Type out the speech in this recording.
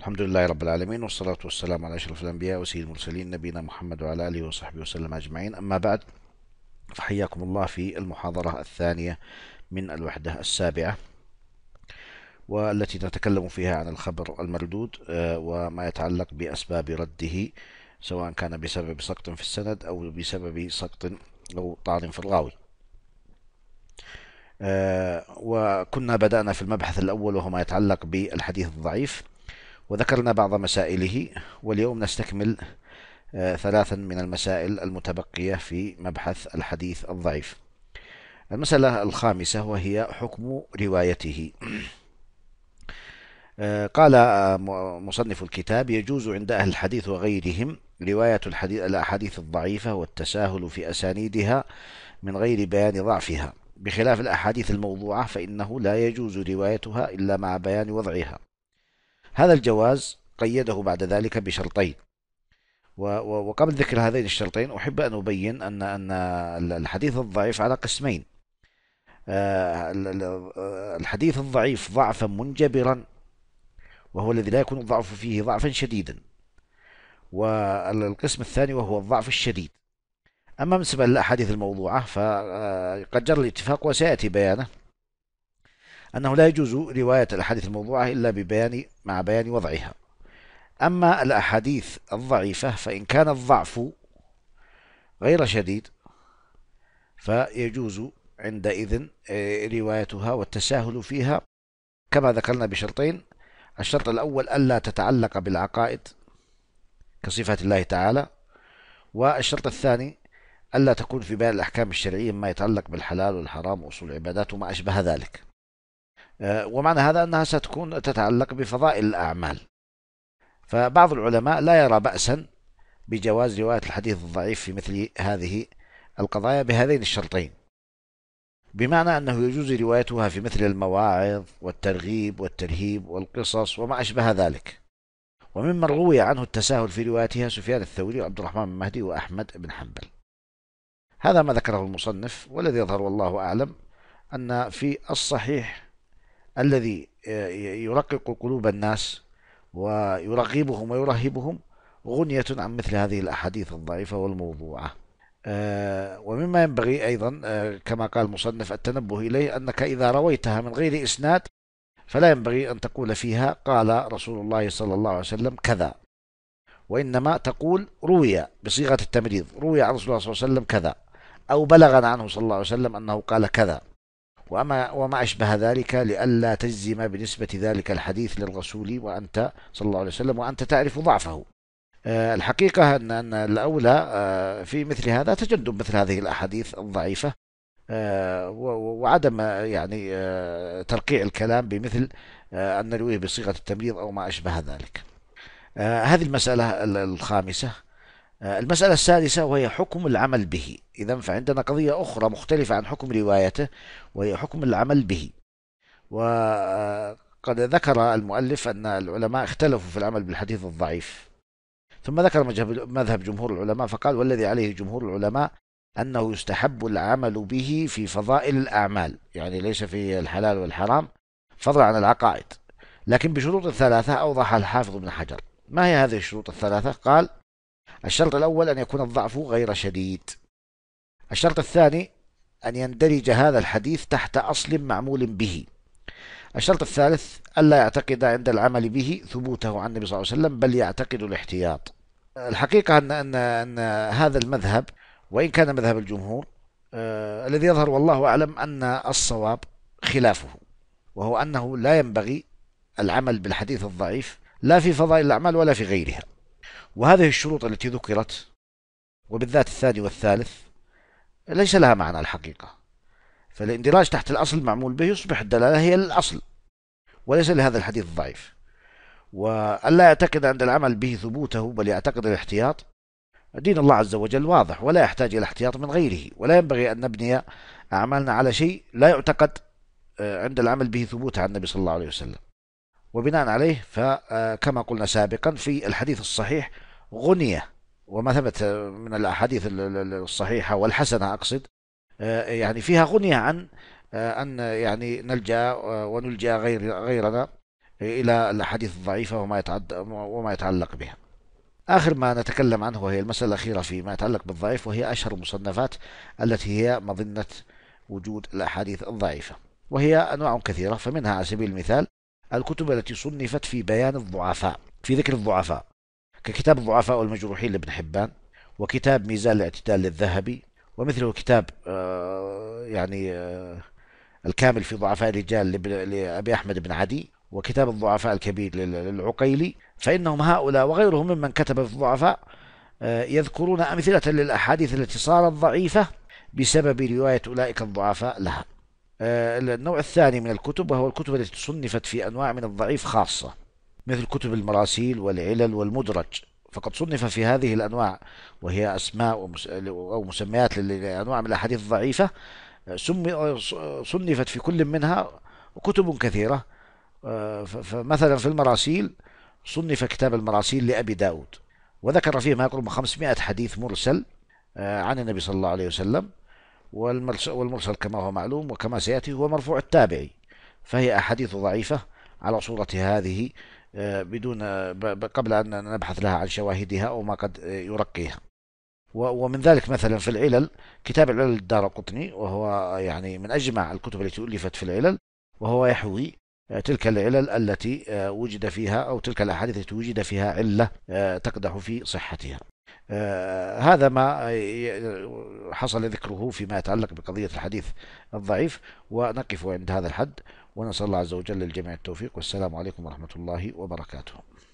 الحمد لله رب العالمين والصلاة والسلام على أشرف الأنبياء وسيد المرسلين نبينا محمد وعلى آله وصحبه وسلم أجمعين أما بعد فحياكم الله في المحاضرة الثانية من الوحدة السابعة والتي نتكلم فيها عن الخبر المردود آه، وما يتعلق بأسباب رده سواء كان بسبب سقط في السند أو بسبب سقط أو طعن في الغاوي آه، وكنا بدأنا في المبحث الأول وهو ما يتعلق بالحديث الضعيف وذكرنا بعض مسائله واليوم نستكمل آه، ثلاثا من المسائل المتبقية في مبحث الحديث الضعيف المسألة الخامسة وهي حكم روايته آه، قال آه، مصنف الكتاب يجوز عند أهل الحديث وغيرهم رواية الحديث الأحاديث الضعيفة والتساهل في أسانيدها من غير بيان ضعفها بخلاف الأحاديث الموضوعة فإنه لا يجوز روايتها إلا مع بيان وضعها هذا الجواز قيده بعد ذلك بشرطين وقبل ذكر هذين الشرطين أحب أن أبين أن أن الحديث الضعيف على قسمين آه، الحديث الضعيف ضعفا منجبرا وهو الذي لا يكون الضعف فيه ضعفا شديدا والقسم الثاني وهو الضعف الشديد أما بالنسبة للأحاديث الموضوعة فقد آه، جرى الاتفاق وسيأتي بيانه أنه لا يجوز رواية الأحاديث الموضوعة إلا ببيان مع بيان وضعها أما الأحاديث الضعيفة فإن كان الضعف غير شديد فيجوز عندئذ آه، روايتها والتساهل فيها كما ذكرنا بشرطين الشرط الأول ألا تتعلق بالعقائد كصفات الله تعالى والشرط الثاني ألا تكون في بيان الأحكام الشرعية ما يتعلق بالحلال والحرام وأصول العبادات وما أشبه ذلك آه، ومعنى هذا أنها ستكون تتعلق بفضائل الأعمال فبعض العلماء لا يرى بأسا بجواز رواية الحديث الضعيف في مثل هذه القضايا بهذين الشرطين بمعنى أنه يجوز روايتها في مثل المواعظ والترغيب والترهيب والقصص وما أشبه ذلك وممن روي عنه التساهل في روايتها سفيان الثوري وعبد الرحمن بن مهدي وأحمد بن حنبل هذا ما ذكره المصنف والذي يظهر والله أعلم أن في الصحيح الذي آه، يرقق قلوب الناس ويرغبهم ويرهبهم غنية عن مثل هذه الأحاديث الضعيفة والموضوعة آه، ومما ينبغي أيضا آه، كما قال المصنف التنبه إليه أنك إذا رويتها من غير إسناد فلا ينبغي أن تقول فيها قال رسول الله صلى الله عليه وسلم كذا وإنما تقول روي بصيغة التمريض روي عن رسول الله صلى الله عليه وسلم كذا أو بلغنا عنه صلى الله عليه وسلم أنه قال كذا وما, وما أشبه ذلك لئلا تجزم بنسبة ذلك الحديث للرسول وأنت صلى الله عليه وسلم وأنت تعرف ضعفه آه، الحقيقة أن أن الأولى آه، في مثل هذا تجنب مثل هذه الأحاديث الضعيفة آه، وعدم يعني ترقيع الكلام بمثل أن نرويه بصيغة التمريض أو ما أشبه ذلك هذه المسألة الخامسة آه، المسألة السادسة وهي حكم العمل به إذا فعندنا قضية أخرى مختلفة عن حكم روايته وهي حكم العمل به وقد ذكر المؤلف أن العلماء اختلفوا في العمل بالحديث الضعيف ثم ذكر مذهب جمهور العلماء فقال والذي عليه جمهور العلماء أنه يستحب العمل به في فضائل الأعمال يعني ليس في الحلال والحرام فضلا عن العقائد لكن بشروط ثلاثة أوضحها الحافظ ابن حجر ما هي هذه الشروط الثلاثة؟ قال الشرط الأول أن يكون الضعف غير شديد الشرط الثاني أن يندرج هذا الحديث تحت أصل معمول به الشرط الثالث ألا يعتقد عند العمل به ثبوته عن النبي صلى الله عليه وسلم بل يعتقد الاحتياط الحقيقة أن, أن, أن هذا المذهب وإن كان مذهب الجمهور آه الذي يظهر والله أعلم أن الصواب خلافه وهو أنه لا ينبغي العمل بالحديث الضعيف لا في فضائل الأعمال ولا في غيرها وهذه الشروط التي ذكرت وبالذات الثاني والثالث ليس لها معنى الحقيقة فالاندراج تحت الأصل المعمول به يصبح الدلالة هي الأصل وليس لهذا الحديث ضعيف وألا يعتقد عند العمل به ثبوته بل يعتقد الاحتياط دين الله عز وجل واضح ولا يحتاج إلى احتياط من غيره ولا ينبغي أن نبني أعمالنا على شيء لا يعتقد آه، عند العمل به ثبوته عن النبي صلى الله عليه وسلم وبناء عليه فكما آه، قلنا سابقا في الحديث الصحيح غنية وما ثبت من الأحاديث الصحيحة والحسنة أقصد آه، يعني فيها غنية عن آه، أن يعني نلجأ ونلجأ غير غيرنا إلى الأحاديث الضعيفة وما يتعد وما يتعلق بها. آخر ما نتكلم عنه وهي المسألة الأخيرة فيما يتعلق بالضعيف وهي أشهر المصنفات التي هي مظنة وجود الأحاديث الضعيفة وهي أنواع كثيرة فمنها على سبيل المثال الكتب التي صنفت في بيان الضعفاء في ذكر الضعفاء ككتاب الضعفاء والمجروحين لابن حبان وكتاب ميزان الاعتدال للذهبي ومثله كتاب آه، يعني آه، الكامل في ضعفاء الرجال لأبي أحمد بن عدي وكتاب الضعفاء الكبير للعقيلي فإنهم هؤلاء وغيرهم ممن كتب في الضعفاء آه، يذكرون أمثلة للأحاديث التي صارت ضعيفة بسبب رواية أولئك الضعفاء لها آه، النوع الثاني من الكتب وهو الكتب التي صنفت في أنواع من الضعيف خاصة مثل كتب المراسيل والعلل والمدرج فقد صنف في هذه الأنواع وهي أسماء أو مسميات لأنواع من الأحاديث الضعيفة آه، صنفت في كل منها كتب كثيرة آه، فمثلا في المراسيل صنف كتاب المراسيل لأبي داود وذكر فيه ما يقرب 500 حديث مرسل عن النبي صلى الله عليه وسلم والمرسل كما هو معلوم وكما سيأتي هو مرفوع التابعي فهي أحاديث ضعيفة على صورة هذه آه، بدون قبل أن نبحث لها عن شواهدها أو ما قد يرقيها ومن ذلك مثلا في العلل كتاب العلل الدار القطني وهو يعني من أجمع الكتب التي ألفت في العلل وهو يحوي آه، تلك العلل التي آه، وجد فيها أو تلك الأحاديث التي وجد فيها علة تقدح في صحتها آه، هذا ما حصل ذكره فيما يتعلق بقضية الحديث الضعيف ونقف عند هذا الحد ونسأل الله عز وجل للجميع التوفيق والسلام عليكم ورحمة الله وبركاته